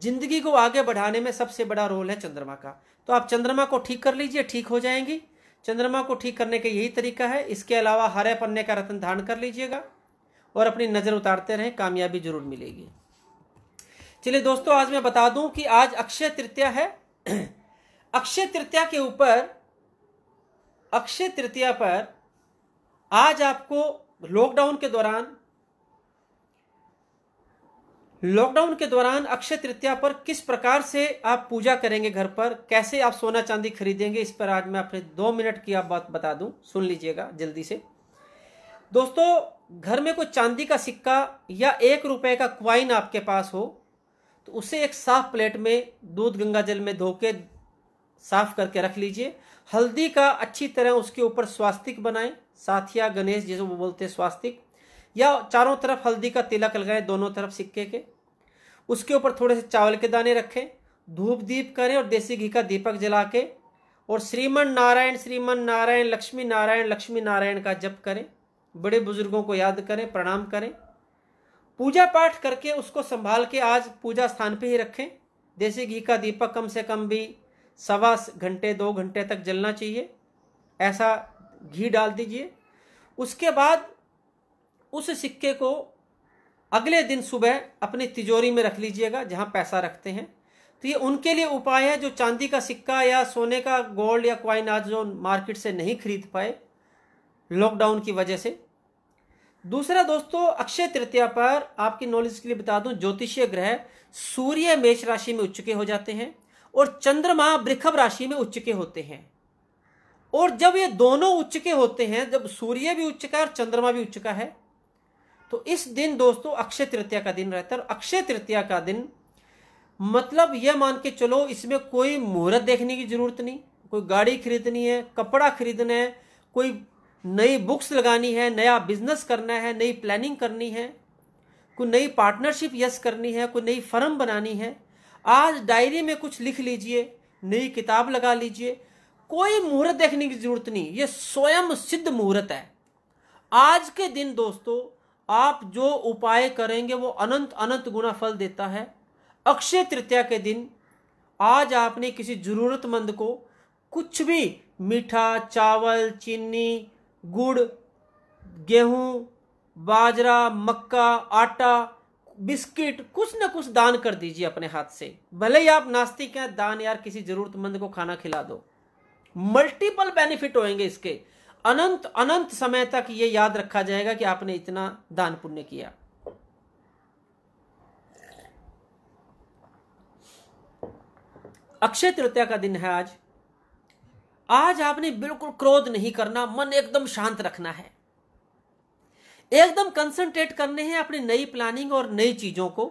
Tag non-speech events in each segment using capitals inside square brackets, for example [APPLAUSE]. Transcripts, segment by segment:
जिंदगी को आगे बढ़ाने में सबसे बड़ा रोल है चंद्रमा का तो आप चंद्रमा को ठीक कर लीजिए ठीक हो जाएंगी चंद्रमा को ठीक करने का यही तरीका है इसके अलावा हरे पन्ने का रतन धारण कर लीजिएगा और अपनी नज़र उतारते रहें कामयाबी जरूर मिलेगी चलिए दोस्तों आज मैं बता दूं कि आज अक्षय तृतीया है [CLEARS THROAT] अक्षय तृतीया के ऊपर अक्षय तृतीया पर आज आपको लॉकडाउन के दौरान लॉकडाउन के दौरान अक्षय तृतीया पर किस प्रकार से आप पूजा करेंगे घर पर कैसे आप सोना चांदी खरीदेंगे इस पर आज मैं अपने दो मिनट की आप बात बता दूं सुन लीजिएगा जल्दी से दोस्तों घर में कोई चांदी का सिक्का या एक रुपए का क्वाइन आपके पास हो तो उसे एक साफ प्लेट में दूध गंगा जल में धो के साफ करके रख लीजिए हल्दी का अच्छी तरह उसके ऊपर स्वास्तिक बनाएं साथिया गणेश जिसे वो बोलते हैं स्वास्तिक या चारों तरफ हल्दी का तिलक लगाएं दोनों तरफ सिक्के के उसके ऊपर थोड़े से चावल के दाने रखें धूप दीप करें और देसी घी का दीपक जला के और श्रीमन नारायण श्रीमन नारायण लक्ष्मी नारायण लक्ष्मी नारायण का जप करें बड़े बुजुर्गों को याद करें प्रणाम करें पूजा पाठ करके उसको संभाल के आज पूजा स्थान पे ही रखें देसी घी का दीपक कम से कम भी सवा घंटे दो घंटे तक जलना चाहिए ऐसा घी डाल दीजिए उसके बाद उस सिक्के को अगले दिन सुबह अपनी तिजोरी में रख लीजिएगा जहाँ पैसा रखते हैं तो ये उनके लिए उपाय है जो चांदी का सिक्का या सोने का गोल्ड या क्वाइन आज जो मार्केट से नहीं खरीद पाए लॉकडाउन की वजह से दूसरा दोस्तों अक्षय तृतीया पर आपकी नॉलेज के लिए बता दूं ज्योतिषीय ग्रह सूर्य मेष राशि में उच्च के हो जाते हैं और चंद्रमा वृखभ राशि में उच्च के होते हैं और जब ये दोनों उच्च के होते हैं जब सूर्य भी उच्च का है और चंद्रमा भी उच्च का है तो इस दिन दोस्तों अक्षय तृतीया का दिन रहता है और अक्षय तृतीया का दिन मतलब यह मान के चलो इसमें कोई मुहूर्त देखने की जरूरत नहीं कोई गाड़ी खरीदनी है कपड़ा खरीदना है कोई नई बुक्स लगानी है नया बिजनेस करना है नई प्लानिंग करनी है कोई नई पार्टनरशिप यस करनी है कोई नई फर्म बनानी है आज डायरी में कुछ लिख लीजिए नई किताब लगा लीजिए कोई मुहूर्त देखने की जरूरत नहीं ये स्वयं सिद्ध मुहूर्त है आज के दिन दोस्तों आप जो उपाय करेंगे वो अनंत अनंत गुना फल देता है अक्षय तृतीया के दिन आज आपने किसी ज़रूरतमंद को कुछ भी मीठा चावल चीनी गुड़ गेहूं बाजरा मक्का आटा बिस्किट कुछ ना कुछ दान कर दीजिए अपने हाथ से भले ही आप नास्तिक हैं दान यार किसी ज़रूरतमंद को खाना खिला दो मल्टीपल बेनिफिट होंगे इसके अनंत अनंत समय तक ये याद रखा जाएगा कि आपने इतना दान पुण्य किया अक्षय तृतीया का दिन है आज आज आपने बिल्कुल क्रोध नहीं करना मन एकदम शांत रखना है एकदम कंसंट्रेट करने हैं अपनी नई प्लानिंग और नई चीजों को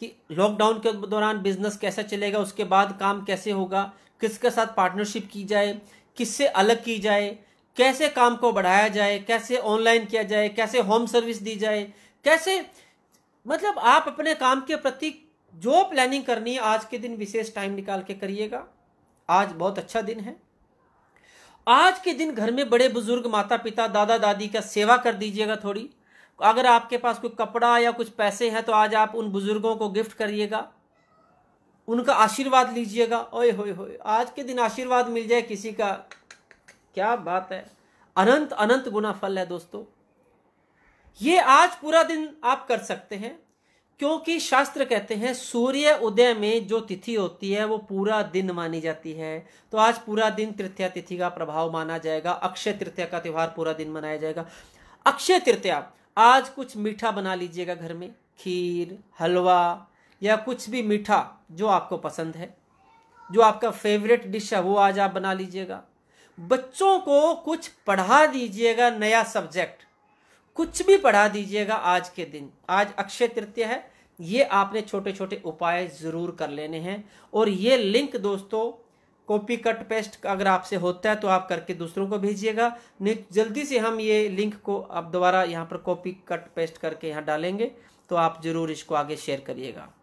कि लॉकडाउन के दौरान बिजनेस कैसा चलेगा उसके बाद काम कैसे होगा किसके साथ पार्टनरशिप की जाए किससे अलग की जाए कैसे काम को बढ़ाया जाए कैसे ऑनलाइन किया जाए कैसे होम सर्विस दी जाए कैसे मतलब आप अपने काम के प्रति जो प्लानिंग करनी है आज के दिन विशेष टाइम निकाल के करिएगा आज बहुत अच्छा दिन है आज के दिन घर में बड़े बुजुर्ग माता पिता दादा दादी का सेवा कर दीजिएगा थोड़ी अगर आपके पास कोई कपड़ा या कुछ पैसे हैं तो आज आप उन बुजुर्गों को गिफ्ट करिएगा उनका आशीर्वाद लीजिएगा ओए होए होए आज के दिन आशीर्वाद मिल जाए किसी का क्या बात है अनंत अनंत गुना फल है दोस्तों ये आज पूरा दिन आप कर सकते हैं क्योंकि शास्त्र कहते हैं सूर्य उदय में जो तिथि होती है वो पूरा दिन मानी जाती है तो आज पूरा दिन तृतीया तिथि का प्रभाव माना जाएगा अक्षय तृतीया का त्यौहार पूरा दिन मनाया जाएगा अक्षय तृतीया आज कुछ मीठा बना लीजिएगा घर में खीर हलवा या कुछ भी मीठा जो आपको पसंद है जो आपका फेवरेट डिश है वो आज आप बना लीजिएगा बच्चों को कुछ पढ़ा दीजिएगा नया सब्जेक्ट कुछ भी पढ़ा दीजिएगा आज के दिन आज अक्षय तृतीय है ये आपने छोटे छोटे उपाय ज़रूर कर लेने हैं और ये लिंक दोस्तों कॉपी कट पेस्ट अगर आपसे होता है तो आप करके दूसरों को भेजिएगा नहीं जल्दी से हम ये लिंक को आप दोबारा यहाँ पर कॉपी कट पेस्ट करके यहाँ डालेंगे तो आप ज़रूर इसको आगे शेयर करिएगा